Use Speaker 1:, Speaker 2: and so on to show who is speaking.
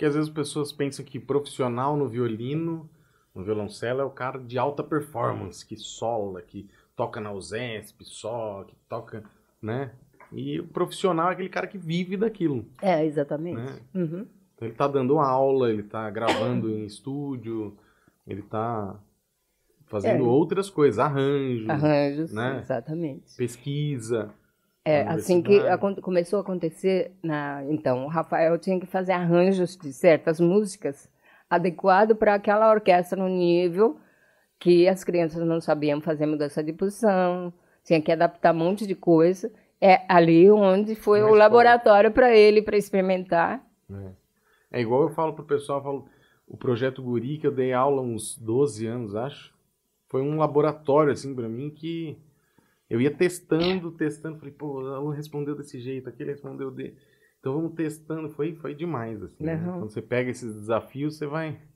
Speaker 1: Porque às vezes as pessoas pensam que profissional no violino, no violoncelo, é o cara de alta performance, que sola, que toca na USESP só, que toca, né? E o profissional é aquele cara que vive daquilo.
Speaker 2: É, exatamente. Né? Uhum.
Speaker 1: Então ele tá dando aula, ele tá gravando em estúdio, ele tá fazendo é. outras coisas, arranjos. Arranjos, né? exatamente. Pesquisa. É, assim que
Speaker 3: começou a acontecer, na, então, o Rafael tinha que fazer arranjos de certas músicas adequado para aquela orquestra no nível que as crianças não sabiam fazer mudança de posição, tinha que adaptar um monte de coisa. É ali onde foi
Speaker 1: o
Speaker 4: laboratório para ele, para experimentar.
Speaker 1: É. é. igual eu falo pro pessoal, falo, o projeto Guri, que eu dei aula uns 12 anos, acho, foi um laboratório, assim, para mim, que eu ia testando, é. testando, falei, pô, o aluno respondeu desse jeito, aquele respondeu de. Então vamos testando, foi, foi demais, assim. Uhum. Né? Quando você pega esses desafios, você vai